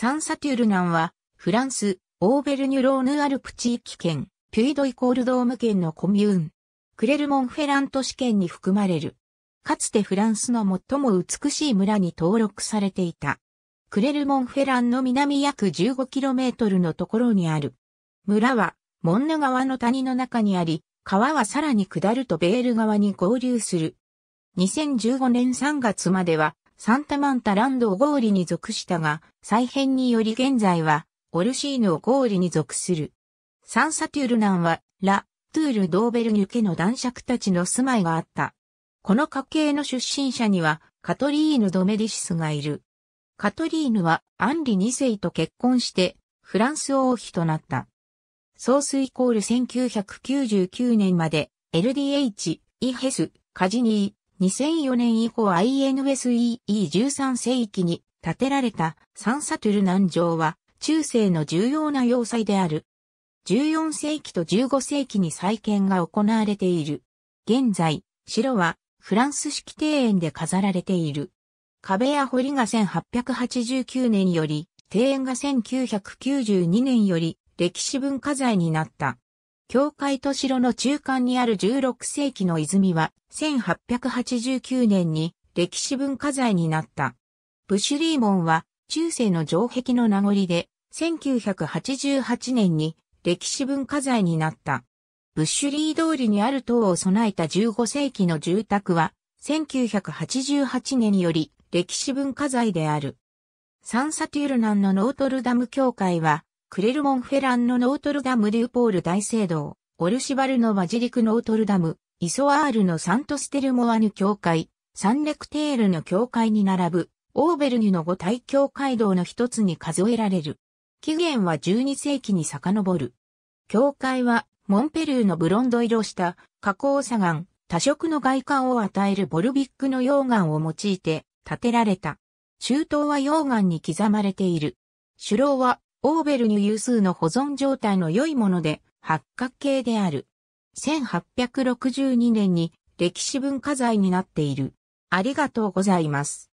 サンサテュルナンは、フランス、オーベルニュローヌアルプ地域圏、ピュイドイコールドーム圏のコミューン、クレルモンフェラント市県に含まれる。かつてフランスの最も美しい村に登録されていた。クレルモンフェランの南約 15km のところにある。村は、モンヌ川の谷の中にあり、川はさらに下るとベール川に合流する。2015年3月までは、サンタマンタランド・オゴーリに属したが、再編により現在は、オルシーヌ・オゴーリに属する。サンサテュルナンは、ラ・トゥール・ドーベルニュ家の男爵たちの住まいがあった。この家系の出身者には、カトリーヌ・ドメディシスがいる。カトリーヌは、アンリ2世と結婚して、フランス王妃となった。ースイコール1999年まで、LDH、イヘス、カジニー・2004年以降 INSEE13 世紀に建てられたサンサトゥル南城は中世の重要な要塞である。14世紀と15世紀に再建が行われている。現在、城はフランス式庭園で飾られている。壁や堀が1889年より、庭園が1992年より歴史文化財になった。教会と城の中間にある16世紀の泉は、1889年に歴史文化財になった。ブシュリー門は、中世の城壁の名残で、1988年に歴史文化財になった。ブッシュリー通りにある塔を備えた15世紀の住宅は、1988年より歴史文化財である。サンサテュールナンのノートルダム教会は、クレルモンフェランのノートルダム・デューポール大聖堂、オルシバルのバジリク・ノートルダム、イソアールのサントステルモアヌ教会、サンレクテールの教会に並ぶ、オーベルニュの五大教会堂の一つに数えられる。起源は12世紀に遡る。教会は、モンペルーのブロンド色した、加工砂岩、多色の外観を与えるボルビックの溶岩を用いて建てられた。中東は溶岩に刻まれている。主楼はオーベルニュ有数の保存状態の良いもので、八角形である。1862年に歴史文化財になっている。ありがとうございます。